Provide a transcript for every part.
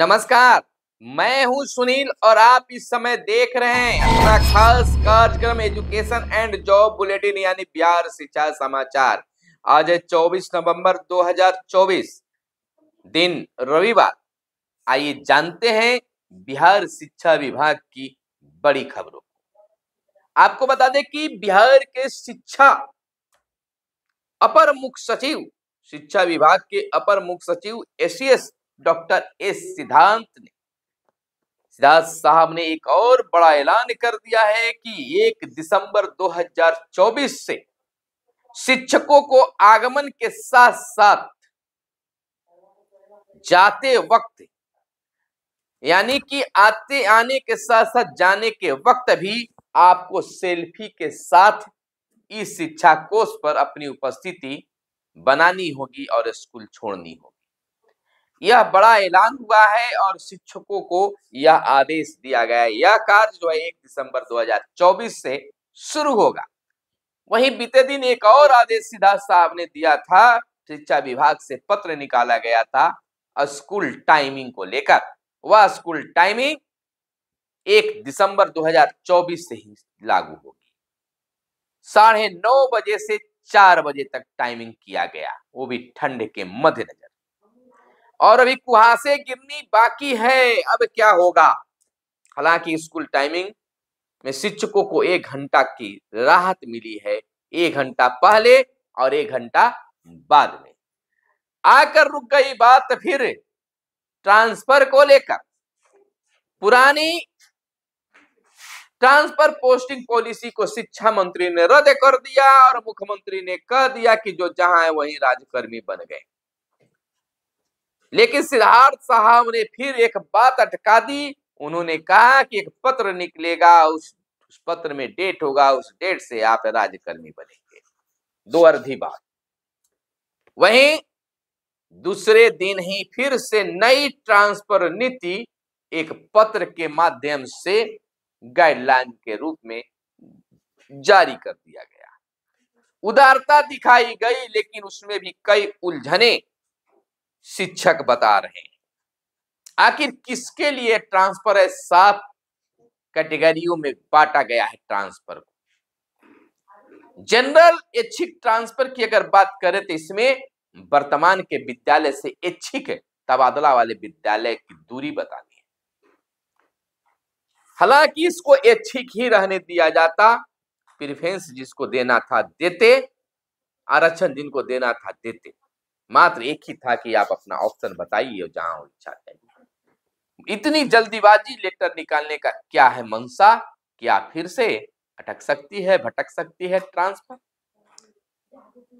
नमस्कार मैं हूं सुनील और आप इस समय देख रहे हैं अपना खास कार्यक्रम एजुकेशन एंड जॉब बुलेटिन यानी बिहार शिक्षा समाचार आज है 24 नवंबर 2024 दिन रविवार आइए जानते हैं बिहार शिक्षा विभाग की बड़ी खबरों आपको बता दें कि बिहार के शिक्षा अपर मुख्य सचिव शिक्षा विभाग के अपर मुख्य सचिव एसीएस डॉक्टर एस सिद्धांत ने सिद्धार्थ साहब ने एक और बड़ा ऐलान कर दिया है कि एक दिसंबर 2024 से शिक्षकों को आगमन के साथ साथ जाते वक्त यानी कि आते आने के साथ साथ जाने के वक्त भी आपको सेल्फी के साथ इस शिक्षा कोष पर अपनी उपस्थिति बनानी होगी और स्कूल छोड़नी होगी यह बड़ा ऐलान हुआ है और शिक्षकों को यह आदेश दिया गया है यह कार्य जो है एक दिसंबर 2024 से शुरू होगा वहीं बीते दिन एक और आदेश सीधा साहब ने दिया था शिक्षा विभाग से पत्र निकाला गया था स्कूल टाइमिंग को लेकर वह स्कूल टाइमिंग एक दिसंबर 2024 से ही लागू होगी साढ़े नौ बजे से चार बजे तक टाइमिंग किया गया वो भी ठंड के मद्देनजर और अभी कुहासे गिरनी बाकी है अब क्या होगा हालांकि स्कूल टाइमिंग में शिक्षकों को एक घंटा की राहत मिली है एक घंटा पहले और एक घंटा बाद में आकर रुक गई बात फिर ट्रांसफर को लेकर पुरानी ट्रांसफर पोस्टिंग पॉलिसी को शिक्षा मंत्री ने रद्द कर दिया और मुख्यमंत्री ने कह दिया कि जो जहां है वही राजकर्मी बन गए लेकिन सिद्धार्थ साहब ने फिर एक बात अटका दी उन्होंने कहा कि एक पत्र निकलेगा उस उस पत्र में डेट होगा उस डेट से आप राजकर्मी बनेंगे दो अर्धी बात वहीं दूसरे दिन ही फिर से नई ट्रांसफर नीति एक पत्र के माध्यम से गाइडलाइन के रूप में जारी कर दिया गया उदारता दिखाई गई लेकिन उसमें भी कई उलझने शिक्षक बता रहे हैं आखिर किसके लिए ट्रांसफर है सात कैटेगरियों में बांटा गया है ट्रांसफर को जनरल ऐच्छिक ट्रांसफर की अगर बात करें तो इसमें वर्तमान के विद्यालय से ऐच्छिक तबादला वाले विद्यालय की दूरी बतानी है हालांकि इसको ऐच्छिक ही रहने दिया जाता प्रिफ्रेंस जिसको देना था देते आरक्षण जिनको देना था देते मात्र एक ही था कि आप अपना ऑप्शन बताइए जहां इच्छा चाहिए इतनी जल्दीबाजी लेटर निकालने का क्या है मनसा क्या फिर से अटक सकती है भटक सकती है ट्रांसफर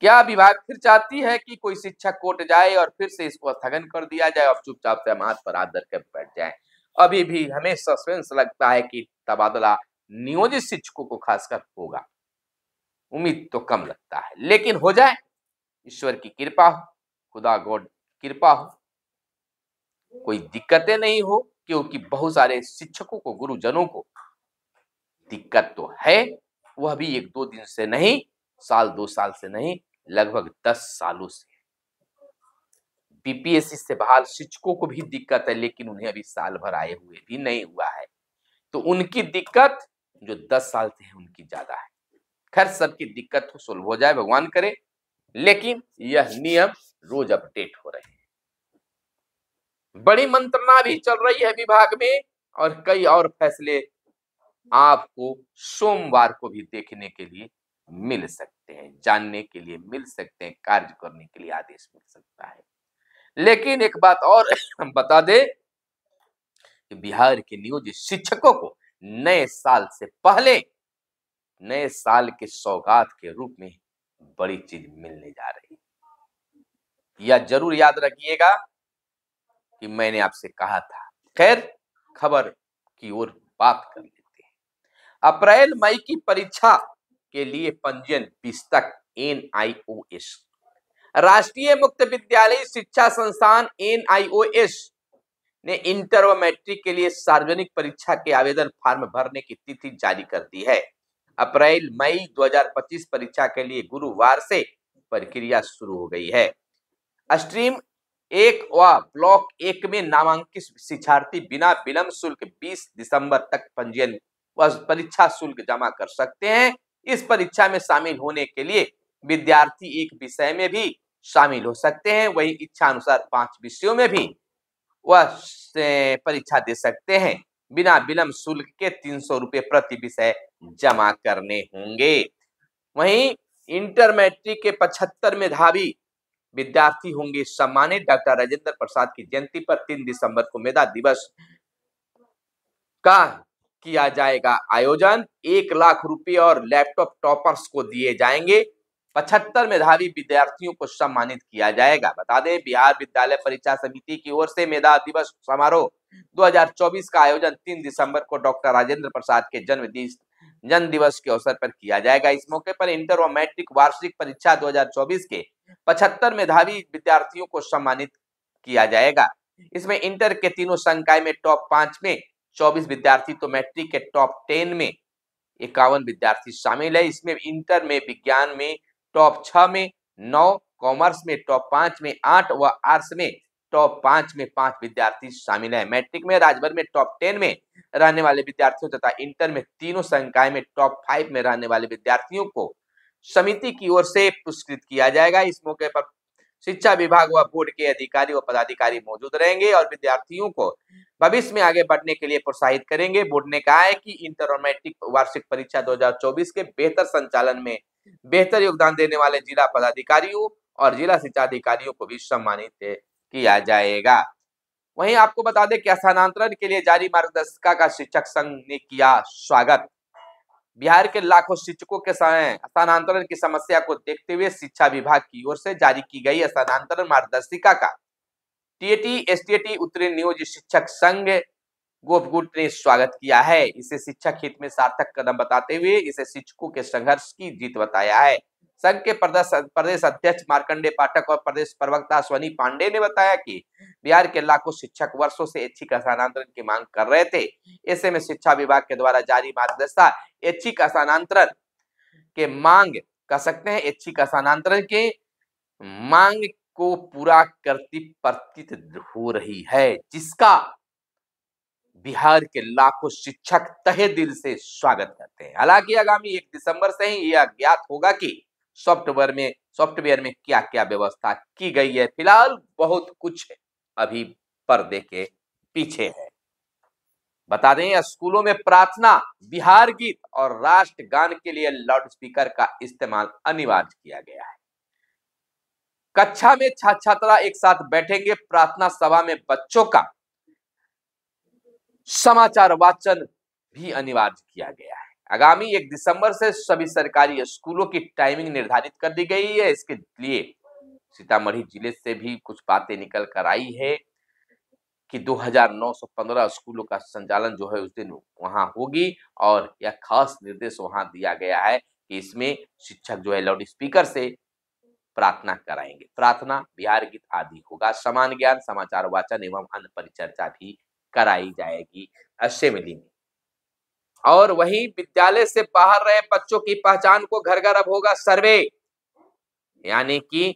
क्या विभाग फिर चाहती है कि कोई शिक्षक कोर्ट जाए और फिर से इसको स्थगन कर दिया जाए और चुपचाप से हम हाथ पर हाथ धर कर बैठ जाए अभी भी हमें सस्पेंस लगता है कि तबादला नियोजित शिक्षकों को खासकर होगा उम्मीद तो कम लगता है लेकिन हो जाए ईश्वर की कृपा हो खुदा गॉड कृपा हो कोई दिक्कतें नहीं हो क्योंकि बहुत सारे शिक्षकों को गुरुजनों को दिक्कत तो है वह भी एक दो दिन से नहीं साल दो साल से नहीं लगभग दस सालों से बीपीएससी से बाहर शिक्षकों को भी दिक्कत है लेकिन उन्हें अभी साल भर आए हुए भी नहीं हुआ है तो उनकी दिक्कत जो दस साल से है उनकी ज्यादा है खैर सबकी दिक्कत हो तो सुलभ हो जाए भगवान करे लेकिन यह नियम रोज अपडेट हो रहे हैं बड़ी मंत्रणा भी चल रही है विभाग में और कई और फैसले आपको सोमवार को भी देखने के लिए मिल सकते हैं जानने के लिए मिल सकते हैं कार्य करने के लिए आदेश मिल सकता है लेकिन एक बात और हम बता दे कि बिहार के नियोजित शिक्षकों को नए साल से पहले नए साल के सौगात के रूप में बड़ी चीज मिलने जा रही या जरूर याद रखिएगा कि मैंने आपसे कहा था खैर खबर की ओर बात कर लेते हैं अप्रैल मई की परीक्षा के लिए पंजीयन बीस तक एन आई ओ एस राष्ट्रीय मुक्त विद्यालय शिक्षा संस्थान एन आई ओ एस ने इंटर व मैट्रिक के लिए सार्वजनिक परीक्षा के आवेदन फॉर्म भरने की तिथि जारी कर दी है अप्रैल मई 2025 परीक्षा के लिए गुरुवार से प्रक्रिया शुरू हो गई है स्ट्रीम एक व ब्लॉक एक में नामांकित शिक्षार्थी बिना विलंब शुल्क 20 दिसंबर तक पंजीयन व परीक्षा शुल्क जमा कर सकते हैं इस परीक्षा में शामिल होने के लिए विद्यार्थी एक विषय में भी शामिल हो सकते हैं वही इच्छा अनुसार पांच विषयों में भी वह परीक्षा दे सकते हैं बिना विलंब शुल्क के तीन सौ रुपये प्रति विषय जमा करने होंगे वहीं इंटर मैट्रिक के पचहत्तर मेधावी विद्यार्थी होंगे सम्मानित डॉक्टर राजेंद्र प्रसाद की जयंती पर तीन दिसंबर को मेधा दिवस का किया जाएगा आयोजन एक लाख रुपए और लैपटॉप टॉपर्स को दिए जाएंगे पचहत्तर मेधावी विद्यार्थियों को सम्मानित किया जाएगा बता दें बिहार विद्यालय परीक्षा समिति की ओर से मेधा दिवस समारोह 2024 का आयोजन 3 दिसंबर को डॉक्टर राजेंद्र प्रसाद के जन्म जन्म दिवस के अवसर पर किया जाएगा इस मौके पर इंटर और मैट्रिक वार्षिक परीक्षा 2024 के पचहत्तर मेधावी विद्यार्थियों को सम्मानित किया जाएगा इसमें इंटर के तीनों संकाय में टॉप पांच में चौबीस विद्यार्थी तो मैट्रिक के टॉप टेन में इक्यावन विद्यार्थी शामिल है इसमें इंटर में विज्ञान में टॉप छह में नौ कॉमर्स में टॉप पांच में आठ व आर्ट्स में टॉप पांच में पांच विद्यार्थी शामिल है मैट्रिक में राजभर में टॉप टेन में रहने वाले विद्यार्थियों तथा इंटर में तीनों संकाय में टॉप फाइव में रहने वाले विद्यार्थियों को समिति की ओर से पुरस्कृत किया जाएगा इस मौके पर शिक्षा विभाग व बोर्ड के अधिकारी व पदाधिकारी मौजूद रहेंगे और विद्यार्थियों को भविष्य में आगे बढ़ने के लिए प्रोत्साहित करेंगे बोर्ड ने कहा है कि मैट्रिक वार्षिक परीक्षा 2024 के बेहतर संचालन में बेहतर योगदान देने वाले जिला पदाधिकारियों और जिला शिक्षा अधिकारियों को भी सम्मानित किया जाएगा वहीं आपको बता दें कि स्थानांतरण के लिए जारी मार्गदर्शिका का शिक्षक संघ ने किया स्वागत बिहार के लाखों शिक्षकों के स्थानांतरण की समस्या को देखते हुए शिक्षा विभाग की ओर से जारी की गई स्थानांतरण मार्गदर्शिका का टीएटी एसटीएटी उत्तरी नियोजित शिक्षक संघ गोपगुट ने स्वागत किया है इसे शिक्षक हित में सार्थक कदम बताते हुए इसे शिक्षकों के संघर्ष की जीत बताया है संघ के प्रदेश प्रदेश अध्यक्ष मार्कंडे पाठक और प्रदेश प्रवक्ता स्वनी पांडे ने बताया कि बिहार के लाखों शिक्षक वर्षों से ऐच्छिक स्थानांतरण की मांग कर रहे थे ऐसे में शिक्षा विभाग के द्वारा जारी मार्गदर्शा ऐच्छिक स्थानांतरण के मांग कर सकते हैं ऐच्छिक स्थानांतरण के मांग को पूरा करती प्रतीत हो रही है जिसका बिहार के लाखों शिक्षक तहे दिल से स्वागत करते हैं हालांकि आगामी एक दिसंबर से ही यह अज्ञात होगा कि सॉफ्टवेयर में सॉफ्टवेयर में क्या क्या व्यवस्था की गई है फिलहाल बहुत कुछ अभी पर्दे के पीछे है बता दें स्कूलों में प्रार्थना बिहार गीत और राष्ट्र गान के लिए लाउडस्पीकर का इस्तेमाल अनिवार्य किया गया है कक्षा में छात्र छात्रा एक साथ बैठेंगे प्रार्थना सभा में बच्चों का समाचार वाचन भी अनिवार्य किया गया है आगामी एक दिसंबर से सभी सरकारी स्कूलों की टाइमिंग निर्धारित कर दी गई है इसके लिए सीतामढ़ी जिले से भी कुछ बातें निकल कर आई है कि 2915 स्कूलों का संचालन जो है उस दिन वहां होगी और यह खास निर्देश वहां दिया गया है कि इसमें शिक्षक जो है लाउड स्पीकर से प्रार्थना कराएंगे प्रार्थना बिहार गीत आदि होगा समान ज्ञान समाचार वाचन एवं अन्य परिचर्चा भी कराई जाएगी असेंबली में और वहीं विद्यालय से बाहर रहे बच्चों की पहचान को घर घर अब होगा सर्वे यानी कि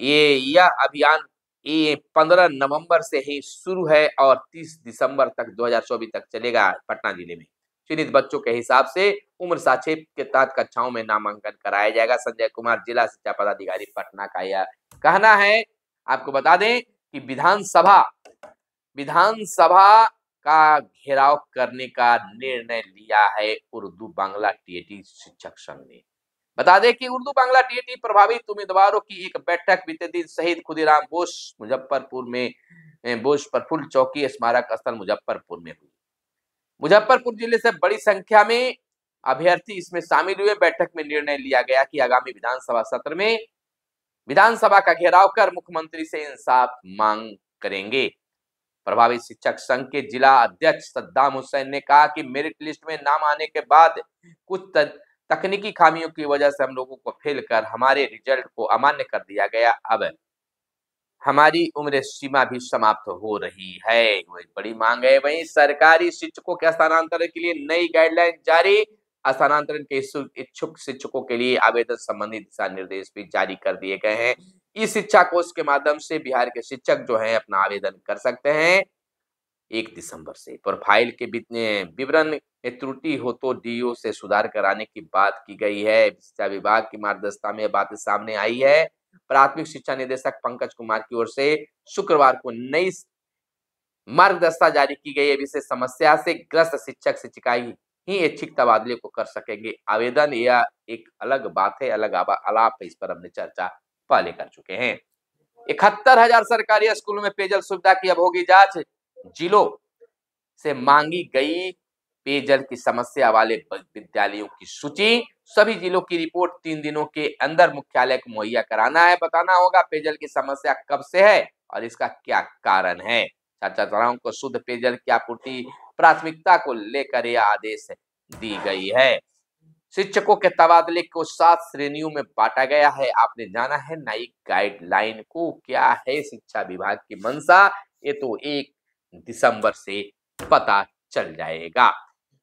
ये यह अभियान ये पंद्रह नवंबर से ही शुरू है और तीस दिसंबर तक दो हजार चौबीस तक चलेगा पटना जिले में चिन्हित बच्चों के हिसाब से उम्र साक्षेप के तहत कक्षाओं में नामांकन कराया जाएगा संजय कुमार जिला शिक्षा पदाधिकारी पटना का यह कहना है आपको बता दें कि विधानसभा विधानसभा का घेराव करने का निर्णय लिया है उर्दू बांग्ला टीएटी शिक्षक संघ ने बता दें कि उर्दू बांग्ला टीएटी प्रभावित उम्मीदवारों की एक बैठक बीते दिन शहीद खुदीराम बोस मुजफ्फरपुर में बोस प्रफुल्ल चौकी स्मारक स्थल मुजफ्फरपुर में हुई मुजफ्फरपुर जिले से बड़ी संख्या में अभ्यर्थी इसमें शामिल हुए बैठक में निर्णय लिया गया कि आगामी विधानसभा सत्र में विधानसभा का घेराव कर मुख्यमंत्री से इंसाफ मांग करेंगे प्रभावित शिक्षक संघ के जिला अध्यक्ष सद्दाम हुसैन ने कहा कि मेरिट लिस्ट में नाम आने के बाद कुछ तकनीकी खामियों की वजह से हम लोगों को फेल कर हमारे रिजल्ट को अमान्य कर दिया गया अब हमारी उम्र सीमा भी समाप्त हो रही है वही बड़ी मांग है वही सरकारी शिक्षकों के स्थानांतरण के लिए नई गाइडलाइन जारी स्थानांतरण के इच्छुक शिक्षकों के लिए आवेदन संबंधी दिशा निर्देश भी जारी कर दिए गए हैं ई शिक्षा कोष के माध्यम से बिहार के शिक्षक जो है अपना आवेदन कर सकते हैं एक दिसंबर से प्रोफाइल के विवरण में त्रुटि हो तो डीओ से सुधार कराने की बात की गई है शिक्षा विभाग की मार्गदर्शिता में बात सामने आई है प्राथमिक शिक्षा निदेशक पंकज कुमार की ओर से शुक्रवार को नई मार्गदर्शिका जारी की गई है विशेष समस्या से ग्रस्त शिक्षक शिक्षिकाएं ही इच्छिक तबादले को कर सकेंगे आवेदन यह एक अलग बात है अलग आलाप है इस पर हमने चर्चा पहले कर चुके हैं इकहत्तर हजार सरकारी स्कूलों में पेयजल सुविधा की अब होगी जांच जिलों से मांगी गई पेयजल की समस्या वाले विद्यालयों की सूची सभी जिलों की रिपोर्ट तीन दिनों के अंदर मुख्यालय को मुहैया कराना है बताना होगा पेयजल की समस्या कब से है और इसका क्या कारण है छात्राओं को शुद्ध पेयजल की आपूर्ति प्राथमिकता को लेकर यह आदेश दी गई है शिक्षकों के तबादले को सात श्रेणियों में बांटा गया है आपने जाना है नई गाइडलाइन को क्या है शिक्षा विभाग की मंशा ये तो एक दिसंबर से पता चल जाएगा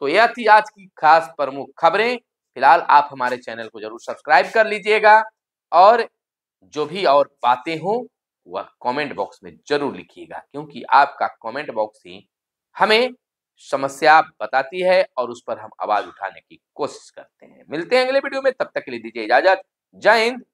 तो यह थी आज की खास प्रमुख खबरें फिलहाल आप हमारे चैनल को जरूर सब्सक्राइब कर लीजिएगा और जो भी और बातें हों वह कमेंट बॉक्स में जरूर लिखिएगा क्योंकि आपका कमेंट बॉक्स ही हमें समस्या बताती है और उस पर हम आवाज उठाने की कोशिश करते हैं मिलते हैं अगले वीडियो में तब तक के लिए दीजिए इजाजत जय हिंद